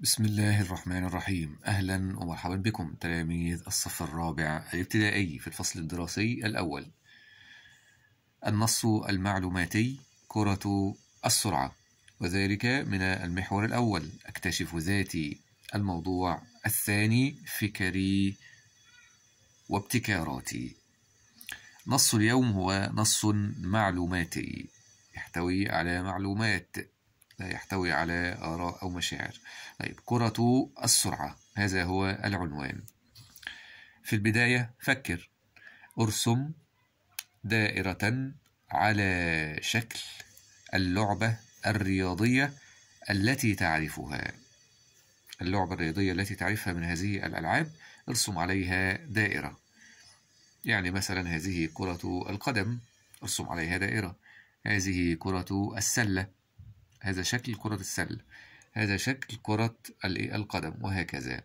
بسم الله الرحمن الرحيم أهلا ومرحبا بكم تلاميذ الصف الرابع الابتدائي في الفصل الدراسي الأول النص المعلوماتي كرة السرعة وذلك من المحور الأول أكتشف ذاتي الموضوع الثاني فكري وابتكاراتي نص اليوم هو نص معلوماتي يحتوي على معلومات لا يحتوي على آراء أو مشاعر طيب كرة السرعة هذا هو العنوان في البداية فكر ارسم دائرة على شكل اللعبة الرياضية التي تعرفها اللعبة الرياضية التي تعرفها من هذه الألعاب ارسم عليها دائرة يعني مثلا هذه كرة القدم ارسم عليها دائرة هذه كرة السلة هذا شكل كرة السلة هذا شكل كرة إيه، القدم وهكذا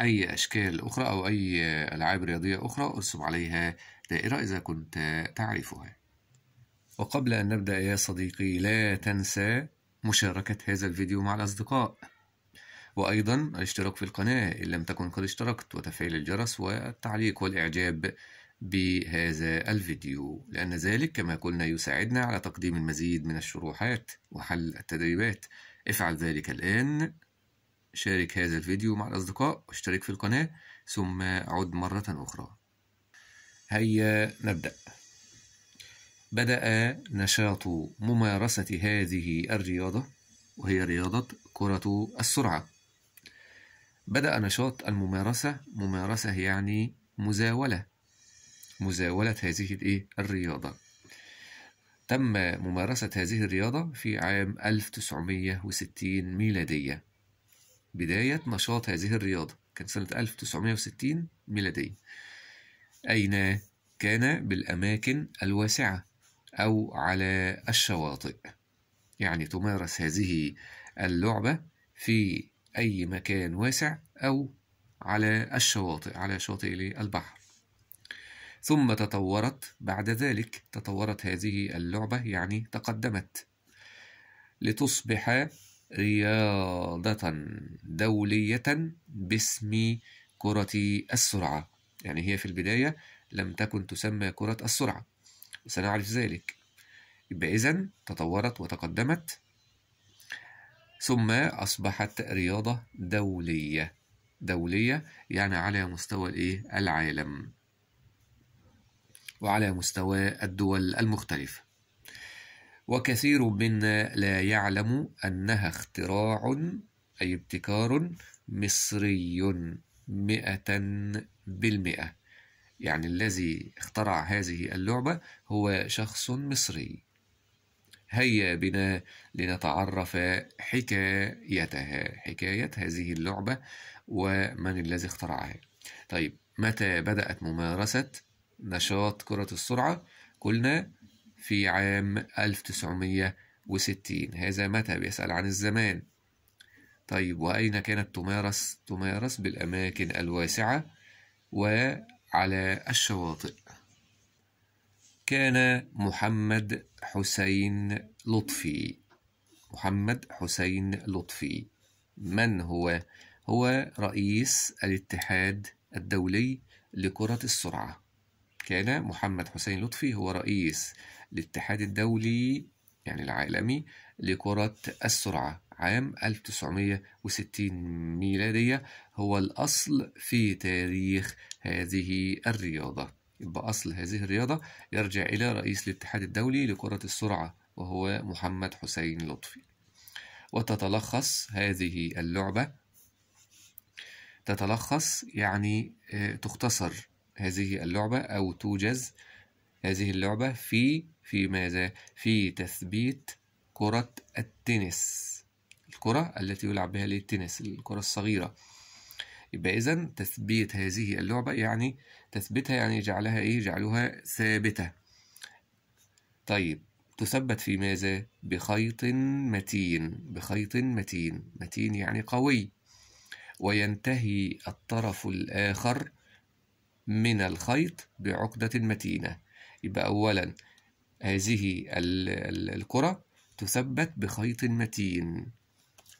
أي أشكال أخرى أو أي ألعاب رياضية أخرى ارسم عليها دائرة إذا كنت تعرفها وقبل أن نبدأ يا صديقي لا تنسى مشاركة هذا الفيديو مع الأصدقاء وأيضا الاشتراك في القناة إن لم تكن قد اشتركت وتفعيل الجرس والتعليق والإعجاب بهذا الفيديو لأن ذلك كما قلنا يساعدنا على تقديم المزيد من الشروحات وحل التدريبات افعل ذلك الآن شارك هذا الفيديو مع الأصدقاء واشترك في القناة ثم عد مرة أخرى هيا نبدأ بدأ نشاط ممارسة هذه الرياضة وهي رياضة كرة السرعة بدأ نشاط الممارسة ممارسة يعني مزاولة مزاولة هذه الرياضة تم ممارسة هذه الرياضة في عام 1960 ميلادية بداية نشاط هذه الرياضة كان سنة 1960 ميلادية أين كان بالأماكن الواسعة أو على الشواطئ يعني تمارس هذه اللعبة في أي مكان واسع أو على الشواطئ على شاطئ البحر ثم تطورت بعد ذلك تطورت هذه اللعبة يعني تقدمت لتصبح رياضة دولية باسم كرة السرعة يعني هي في البداية لم تكن تسمى كرة السرعة سنعرف ذلك يبقى تطورت وتقدمت ثم أصبحت رياضة دولية دولية يعني على مستوى العالم وعلى مستوى الدول المختلفة وكثير منا لا يعلم أنها اختراع أي ابتكار مصري مئة بالمئة يعني الذي اخترع هذه اللعبة هو شخص مصري هيا بنا لنتعرف حكايتها حكاية هذه اللعبة ومن الذي اخترعها طيب متى بدأت ممارسة نشاط كرة السرعة قلنا في عام 1960 هذا متى بيسأل عن الزمان طيب وأين كانت تمارس تمارس بالأماكن الواسعة وعلى الشواطئ كان محمد حسين لطفي محمد حسين لطفي من هو هو رئيس الاتحاد الدولي لكرة السرعة كان محمد حسين لطفي هو رئيس الاتحاد الدولي يعني العالمي لكرة السرعة عام 1960 ميلادية هو الأصل في تاريخ هذه الرياضة يبقى أصل هذه الرياضة يرجع إلى رئيس الاتحاد الدولي لكرة السرعة وهو محمد حسين لطفي وتتلخص هذه اللعبة تتلخص يعني آه، تختصر هذه اللعبة أو توجز هذه اللعبة في في ماذا؟ في تثبيت كرة التنس الكرة التي يلعب بها للتنس الكرة الصغيرة يبقى إذا تثبيت هذه اللعبة يعني تثبيتها يعني جعلها إيه؟ جعلها ثابتة طيب تثبت في ماذا؟ بخيط متين بخيط متين متين يعني قوي وينتهي الطرف الآخر من الخيط بعقدة متينة يبقى أولا هذه الكرة تثبت بخيط متين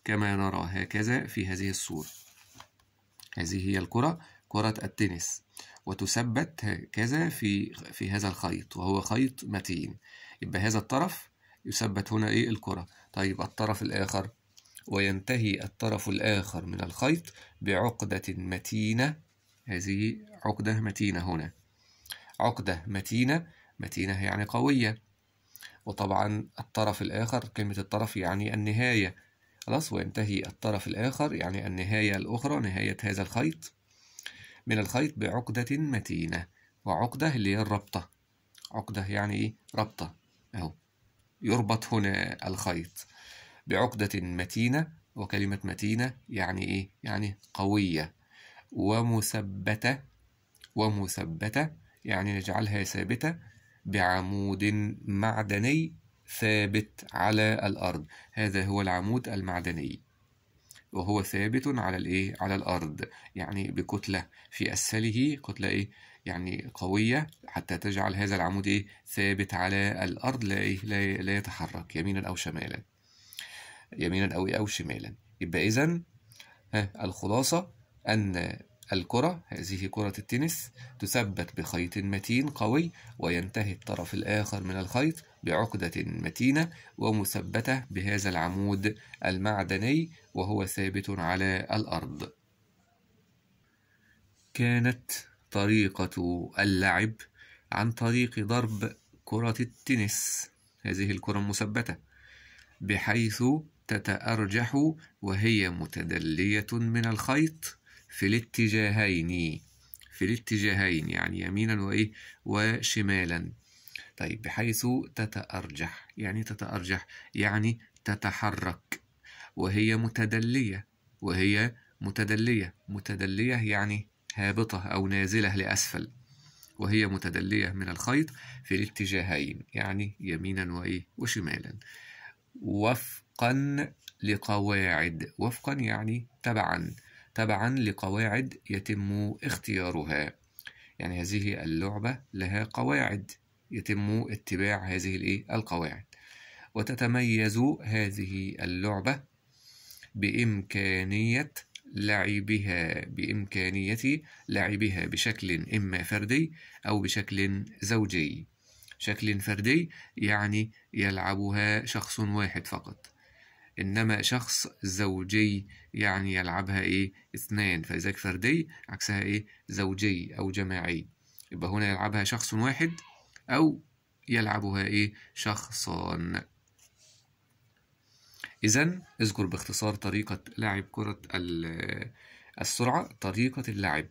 كما نرى هكذا في هذه الصورة هذه هي الكرة كرة التنس وتثبت هكذا في في هذا الخيط وهو خيط متين يبقى هذا الطرف يثبت هنا ايه الكرة طيب الطرف الآخر وينتهي الطرف الآخر من الخيط بعقدة متينة هذه عقدة متينة هنا عقدة متينة متينة يعني قوية وطبعا الطرف الآخر كلمة الطرف يعني النهاية خلاص وينتهي الطرف الآخر يعني النهاية الأخرى نهاية هذا الخيط من الخيط بعقدة متينة وعقدة اللي هي الربطة عقدة يعني إيه ربطة أهو يربط هنا الخيط بعقدة متينة وكلمة متينة يعني إيه يعني قوية ومثبتة ومثبتة يعني نجعلها ثابتة بعمود معدني ثابت على الأرض هذا هو العمود المعدني وهو ثابت على الايه على الارض يعني بكتله في اسفله كتله ايه يعني قويه حتى تجعل هذا العمود ايه ثابت على الارض لا إيه؟ لا, لا يتحرك يمينا او شمالا يمينا او او شمالا يبقى اذا الخلاصه أن الكرة هذه كرة التنس تثبت بخيط متين قوي وينتهي الطرف الآخر من الخيط بعقدة متينة ومثبتة بهذا العمود المعدني وهو ثابت على الأرض. كانت طريقة اللعب عن طريق ضرب كرة التنس هذه الكرة المثبتة بحيث تتأرجح وهي متدلية من الخيط في الاتجاهين في الاتجاهين يعني يمينا وإيه وشمالا طيب بحيث تتأرجح يعني تتأرجح يعني تتحرك وهي متدلية وهي متدلية متدلية يعني هابطة أو نازلة لأسفل وهي متدلية من الخيط في الاتجاهين يعني يمينا وإيه وشمالا وفقا لقواعد وفقا يعني تبعا تبعا لقواعد يتم اختيارها يعني هذه اللعبة لها قواعد يتم اتباع هذه القواعد وتتميز هذه اللعبة بإمكانية لعبها بإمكانية لعبها بشكل إما فردي أو بشكل زوجي شكل فردي يعني يلعبها شخص واحد فقط إنما شخص زوجي يعني يلعبها ايه اثنان فلذلك فردي عكسها ايه زوجي او جماعي يبقى هنا يلعبها شخص واحد او يلعبها ايه شخصان اذا اذكر باختصار طريقة لعب كرة السرعة طريقة اللعب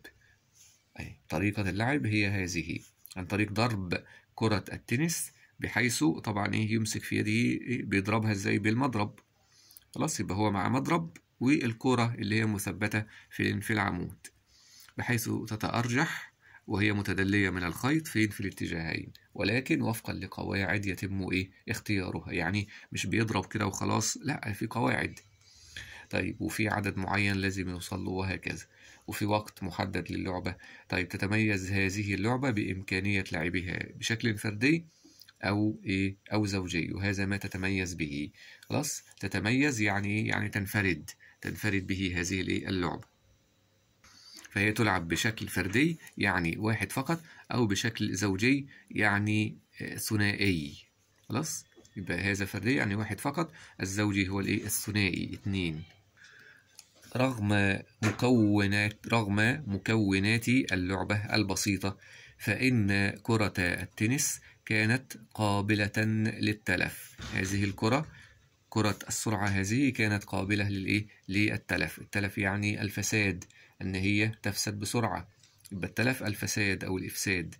أي طريقة اللعب هي هذه عن طريق ضرب كرة التنس بحيث طبعا ايه يمسك في يده إيه؟ بيضربها ازاي بالمضرب خلاص يبقى هو مع مضرب والكرة اللي هي مثبتة فين في العمود بحيث تتأرجح وهي متدلية من الخيط فين في الاتجاهين ولكن وفقا لقواعد يتم ايه اختيارها يعني مش بيضرب كده وخلاص لا في قواعد طيب وفي عدد معين لازم يوصل له وهكذا وفي وقت محدد للعبة طيب تتميز هذه اللعبة بإمكانية لعبها بشكل فردي أو إيه أو زوجي وهذا ما تتميز به خلاص تتميز يعني إيه؟ يعني تنفرد تنفرد به هذه اللعبة فهي تلعب بشكل فردي يعني واحد فقط أو بشكل زوجي يعني آه، ثنائي خلاص يبقى هذا فردي يعني واحد فقط الزوجي هو الايه الثنائي اثنين رغم مكونات رغم مكونات اللعبة البسيطة فإن كرة التنس كانت قابلة للتلف هذه الكرة كرة السرعة هذه كانت قابلة للإيه؟ للتلف التلف يعني الفساد أن هي تفسد بسرعة يبقى التلف الفساد أو الإفساد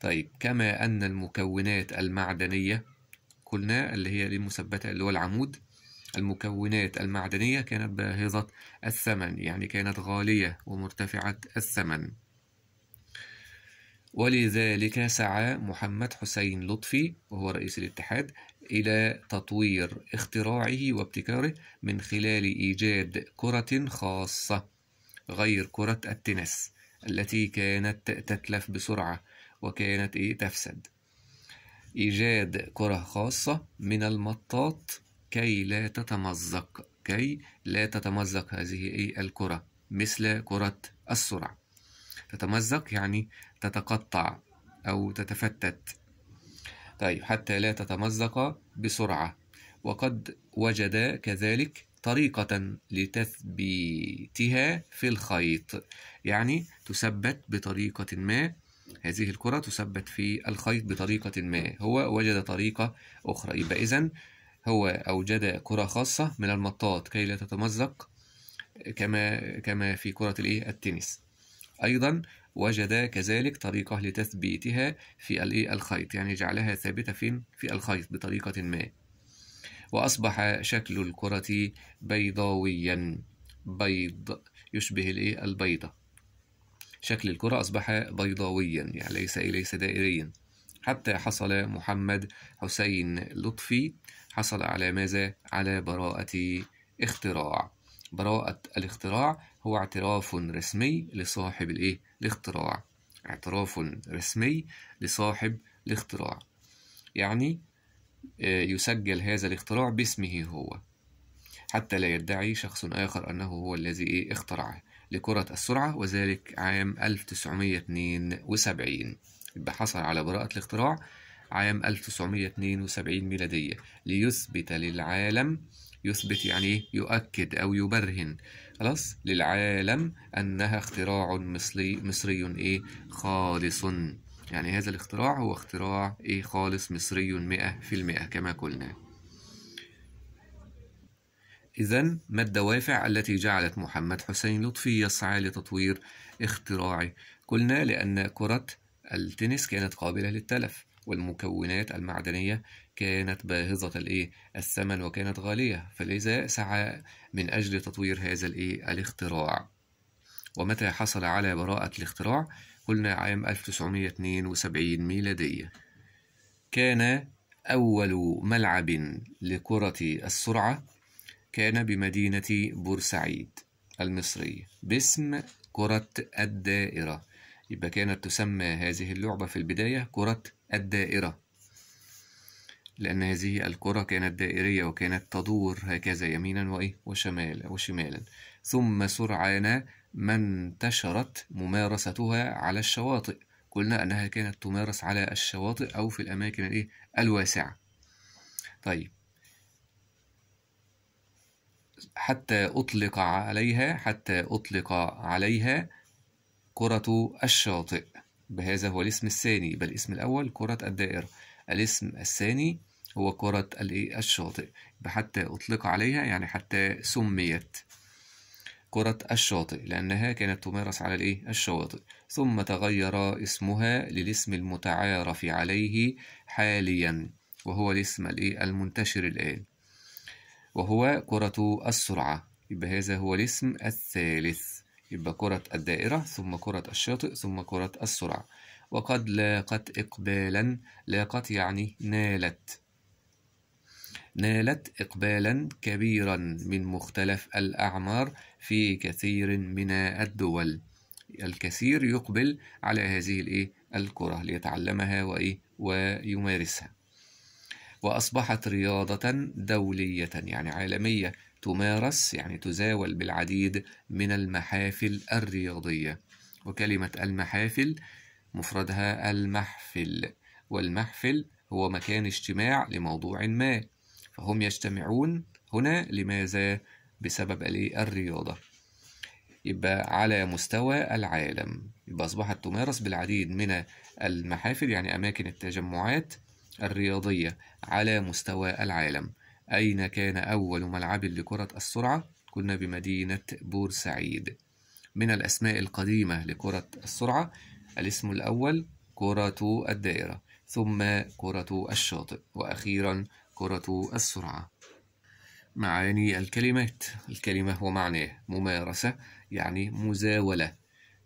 طيب كما أن المكونات المعدنية قلنا اللي هي المثبتة اللي هو العمود المكونات المعدنية كانت باهظة الثمن يعني كانت غالية ومرتفعة الثمن ولذلك سعى محمد حسين لطفي وهو رئيس الاتحاد إلى تطوير اختراعه وابتكاره من خلال إيجاد كرة خاصة غير كرة التنس التي كانت تتلف بسرعة وكانت إيه تفسد إيجاد كرة خاصة من المطاط كي لا تتمزق كي لا تتمزق هذه إيه الكرة مثل كرة السرعة تتمزق يعني تتقطع أو تتفتت طيب حتى لا تتمزق بسرعة وقد وجد كذلك طريقة لتثبيتها في الخيط يعني تثبت بطريقة ما هذه الكرة تثبت في الخيط بطريقة ما هو وجد طريقة أخرى يبقى إذن هو أوجد كرة خاصة من المطاط كي لا تتمزق كما كما في كرة الإيه التنس أيضا وجدا كذلك طريقة لتثبيتها في إيه، الخيط يعني جعلها ثابتة فين في الخيط بطريقة ما وأصبح شكل الكرة بيضاويا بيض يشبه الايه البيضة شكل الكرة أصبح بيضاويا يعني ليس ليس دائريا حتى حصل محمد حسين لطفي حصل على ماذا على براءة اختراع براءة الاختراع هو اعتراف رسمي لصاحب الايه الاختراع اعتراف رسمي لصاحب الاختراع يعني آه، يسجل هذا الاختراع باسمه هو حتى لا يدعي شخص آخر أنه هو الذي إيه، اخترعه لكرة السرعة وذلك عام 1972 يبقى حصل على براءة الاختراع عام 1972 ميلادية ليثبت للعالم يثبت يعني إيه؟ يؤكد أو يبرهن خلاص للعالم أنها اختراع مصري مصري إيه خالص يعني هذا الاختراع هو اختراع إيه خالص مصري مئة في المئة كما قلنا إذا ما الدوافع التي جعلت محمد حسين لطفي يسعى لتطوير اختراعه؟ قلنا لأن كرة التنس كانت قابلة للتلف والمكونات المعدنية كانت باهظة الإيه الثمن وكانت غالية فلذا سعى من أجل تطوير هذا الإيه الاختراع ومتى حصل على براءة الاختراع قلنا عام 1972 ميلادية كان أول ملعب لكرة السرعة كان بمدينة بورسعيد المصرية باسم كرة الدائرة يبقى كانت تسمى هذه اللعبة في البداية كرة الدائرة لأن هذه الكرة كانت دائرية وكانت تدور هكذا يمينا وإيه وشمالا وشمالا ثم سرعان ما انتشرت ممارستها على الشواطئ قلنا أنها كانت تمارس على الشواطئ أو في الأماكن الإيه الواسعة طيب حتى أطلق عليها حتى أطلق عليها كرة الشاطئ بهذا هو الاسم الثاني بل الاسم الأول كرة الدائرة الاسم الثاني هو كرة الشاطئ حتى أطلق عليها يعني حتى سميت كرة الشاطئ لأنها كانت تمارس على الإيه؟ الشواطئ ثم تغير اسمها للاسم المتعارف عليه حاليا وهو الاسم الإيه؟ المنتشر الآن وهو كرة السرعة يبقى هذا هو الاسم الثالث يبقى كرة الدائرة ثم كرة الشاطئ ثم كرة السرعة وقد لاقت إقبالا لاقت يعني نالت نالت إقبالا كبيرا من مختلف الأعمار في كثير من الدول الكثير يقبل على هذه الإيه الكرة ليتعلمها وإيه ويمارسها وأصبحت رياضة دولية يعني عالمية تمارس يعني تزاول بالعديد من المحافل الرياضية وكلمة المحافل مفردها المحفل والمحفل هو مكان اجتماع لموضوع ما فهم يجتمعون هنا لماذا؟ بسبب الرياضة يبقى على مستوى العالم يبقى أصبحت تمارس بالعديد من المحافل يعني أماكن التجمعات الرياضية على مستوى العالم أين كان أول ملعب لكرة السرعة؟ كنا بمدينة بورسعيد من الأسماء القديمة لكرة السرعة الاسم الأول كرة الدائرة ثم كرة الشاطئ وأخيرا كرة السرعة معاني الكلمات الكلمة ومعناه ممارسة يعني مزاولة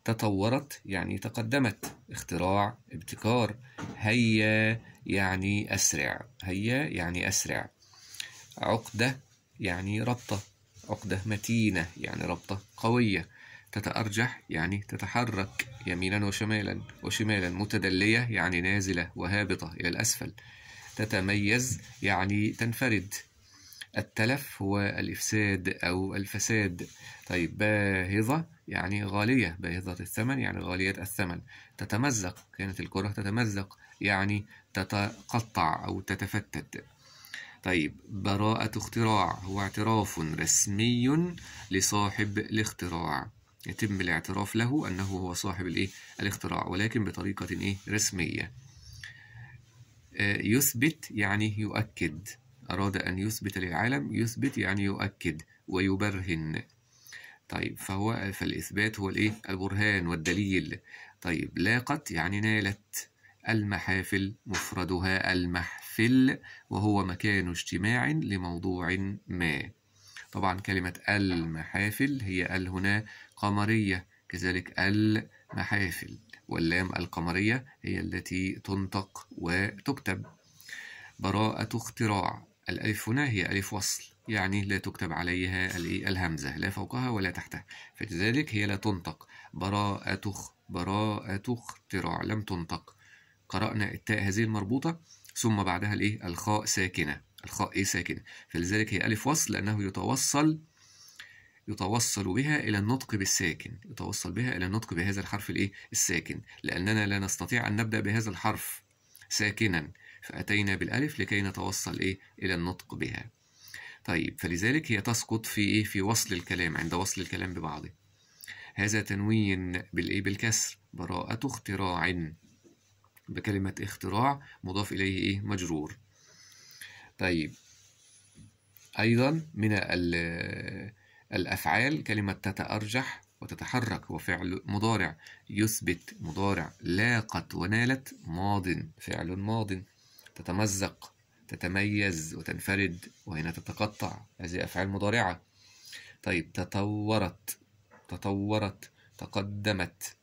تطورت يعني تقدمت اختراع ابتكار هيا يعني أسرع هيا يعني أسرع عقدة يعني ربطة عقدة متينة يعني ربطة قوية تتأرجح يعني تتحرك يمينا وشمالا وشمالا متدلية يعني نازلة وهابطة إلى الأسفل تتميز يعني تنفرد التلف هو الإفساد أو الفساد طيب باهظة يعني غالية باهظة الثمن يعني غالية الثمن تتمزق كانت الكرة تتمزق يعني تتقطع أو تتفتت طيب براءة اختراع هو اعتراف رسمي لصاحب الاختراع يتم الاعتراف له أنه هو صاحب الإيه؟ الاختراع ولكن بطريقة إيه؟ رسمية آه، يثبت يعني يؤكد أراد أن يثبت للعالم يثبت يعني يؤكد ويبرهن طيب فهو فالإثبات هو الإيه؟ البرهان والدليل طيب لاقت يعني نالت المحافل مفردها المحفل وهو مكان اجتماع لموضوع ما طبعا كلمة المحافل هي ال هنا قمرية كذلك المحافل واللام القمرية هي التي تنطق وتكتب براءة اختراع الألف هنا هي ألف وصل يعني لا تكتب عليها الهمزة لا فوقها ولا تحتها فلذلك هي لا تنطق براءة براءة اختراع لم تنطق قرأنا التاء هذه المربوطة ثم بعدها الإيه الخاء ساكنة الخاء ايه ساكنه فلذلك هي الف وصل لانه يتوصل يتوصل بها إلى النطق بالساكن يتوصل بها إلى النطق بهذا الحرف الإيه؟ الساكن لأننا لا نستطيع أن نبدأ بهذا الحرف ساكنا فأتينا بالألف لكي نتوصل إيه؟ إلى النطق بها طيب فلذلك هي تسقط في إيه؟ في وصل الكلام عند وصل الكلام ببعضه هذا تنوين بالإيه؟ بالكسر براءة اختراع بكلمة اختراع مضاف إليه إيه؟ مجرور طيب أيضا من الأفعال كلمة تتأرجح وتتحرك وفعل مضارع يثبت مضارع لاقت ونالت ماض فعل ماض تتمزق تتميز وتنفرد وهنا تتقطع هذه أفعال مضارعة طيب تطورت تطورت تقدمت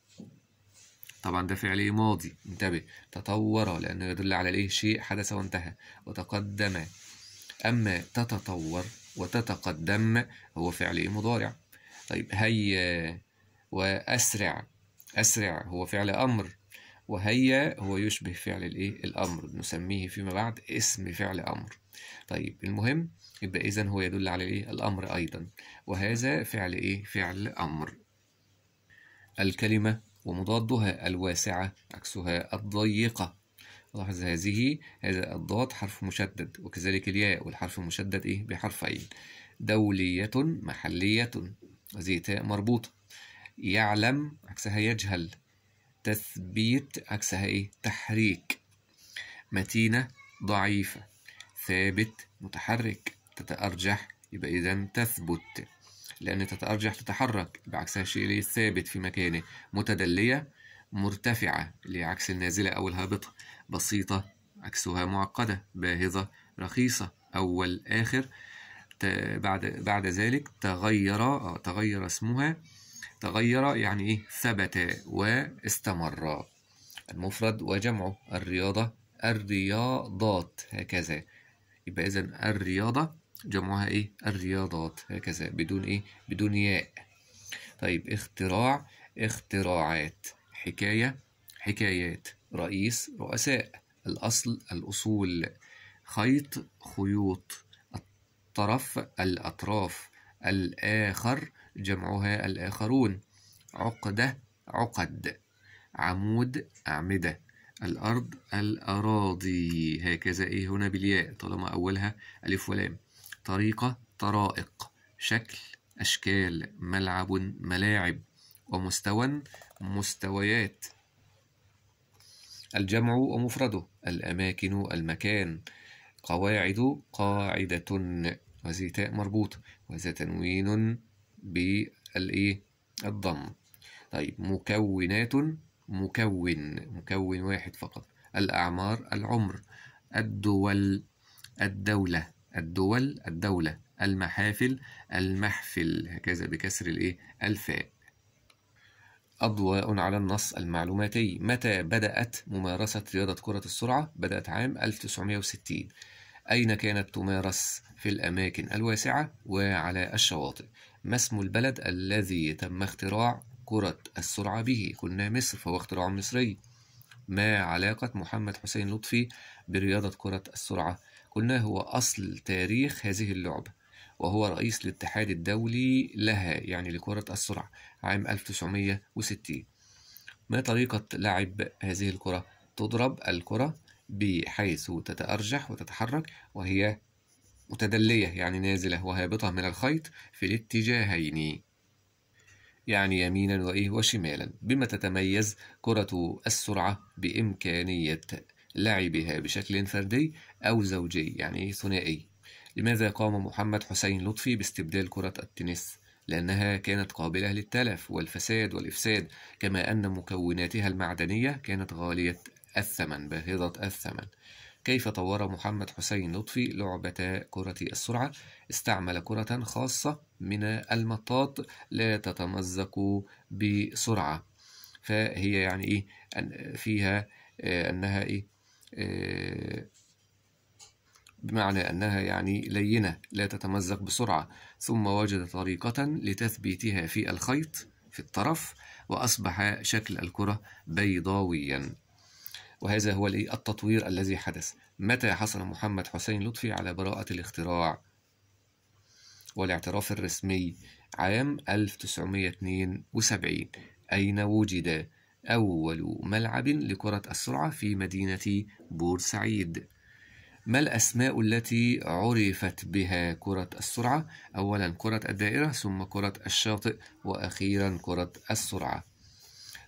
طبعا ده فعل ايه ماضي انتبه تطور لأنه يدل على الايه شيء حدث وانتهى وتقدم أما تتطور وتتقدم هو فعل ايه مضارع طيب هيا وأسرع أسرع هو فعل أمر وهيا هو يشبه فعل الايه الأمر نسميه فيما بعد اسم فعل أمر طيب المهم يبقى إذا هو يدل على الايه الأمر أيضا وهذا فعل ايه فعل أمر الكلمة ومضادها الواسعة عكسها الضيقة لاحظ هذه هذا الضاد حرف مشدد وكذلك الياء والحرف المشدد إيه بحرفين دولية محلية هذه تاء مربوطة يعلم عكسها يجهل تثبيت عكسها إيه تحريك متينة ضعيفة ثابت متحرك تتأرجح يبقى إذا تثبت لأن تتأرجح تتحرك بعكسها الشيء ثابت في مكانه متدلية مرتفعة اللي عكس النازلة أو الهابطة بسيطة عكسها معقدة باهظة رخيصة أول آخر بعد بعد ذلك تغير تغير اسمها تغير يعني إيه ثبت واستمر المفرد وجمعه الرياضة الرياضات هكذا يبقى إذا الرياضة جمعها ايه الرياضات هكذا بدون ايه بدون ياء طيب اختراع اختراعات حكاية حكايات رئيس رؤساء الأصل الأصول خيط خيوط الطرف الأطراف الآخر جمعها الآخرون عقدة عقد عمود أعمدة الأرض الأراضي هكذا إيه هنا بالياء طالما أولها ألف ولام طريقة طرائق شكل أشكال ملعب ملاعب ومستوى مستويات الجمع ومفرده الأماكن المكان قواعد قاعدة وزي تاء مربوطة وزي تنوين بالإيه الضم طيب مكونات مكون مكون واحد فقط الأعمار العمر الدول الدولة الدول الدولة المحافل المحفل هكذا بكسر الايه الفاء أضواء على النص المعلوماتي متى بدأت ممارسة رياضة كرة السرعة؟ بدأت عام 1960 أين كانت تمارس في الأماكن الواسعة وعلى الشواطئ ما اسم البلد الذي تم اختراع كرة السرعة به قلنا مصر فهو اختراع مصري ما علاقة محمد حسين لطفي برياضة كرة السرعة قلنا هو أصل تاريخ هذه اللعبة وهو رئيس الاتحاد الدولي لها يعني لكرة السرعة عام 1960 ما طريقة لعب هذه الكرة؟ تضرب الكرة بحيث تتأرجح وتتحرك وهي متدلية يعني نازلة وهابطة من الخيط في الاتجاهين يعني يمينا وإيه وشمالا بما تتميز كرة السرعة بإمكانية لعبها بشكل فردي أو زوجي يعني ثنائي لماذا قام محمد حسين لطفي باستبدال كرة التنس؟ لأنها كانت قابلة للتلف والفساد والإفساد كما أن مكوناتها المعدنية كانت غالية الثمن باهظة الثمن كيف طور محمد حسين لطفي لعبة كرة السرعة؟ استعمل كرة خاصة من المطاط لا تتمزق بسرعة فهي يعني إيه فيها آه، أنها إيه آه، بمعنى أنها يعني لينة لا تتمزق بسرعة ثم وجد طريقة لتثبيتها في الخيط في الطرف وأصبح شكل الكرة بيضاويا وهذا هو التطوير الذي حدث متى حصل محمد حسين لطفي على براءة الاختراع والاعتراف الرسمي عام 1972 أين وجد أول ملعب لكرة السرعة في مدينة بورسعيد ما الأسماء التي عرفت بها كرة السرعة؟ أولا كرة الدائرة ثم كرة الشاطئ وأخيرا كرة السرعة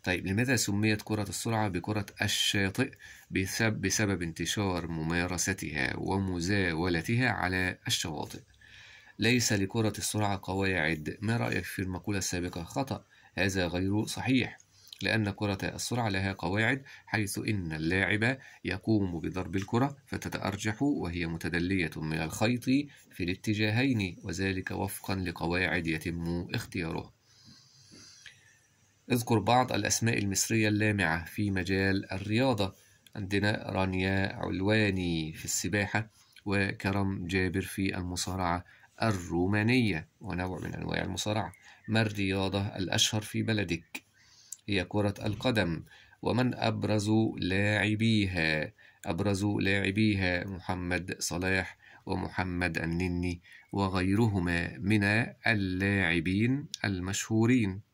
طيب لماذا سميت كرة السرعة بكرة الشاطئ بسبب, بسبب انتشار ممارستها ومزاولتها على الشواطئ ليس لكرة السرعة قواعد ما رأيك في المقولة السابقة خطأ هذا غير صحيح لأن كرة السرعة لها قواعد حيث إن اللاعب يقوم بضرب الكرة فتتأرجح وهي متدلية من الخيط في الاتجاهين وذلك وفقا لقواعد يتم اختياره اذكر بعض الأسماء المصرية اللامعة في مجال الرياضة عندنا رانيا علواني في السباحة وكرم جابر في المصارعة الرومانية ونوع من أنواع المصارعة ما الرياضة الأشهر في بلدك؟ هي كرة القدم ومن أبرز لاعبيها أبرز لاعبيها محمد صلاح ومحمد النني وغيرهما من اللاعبين المشهورين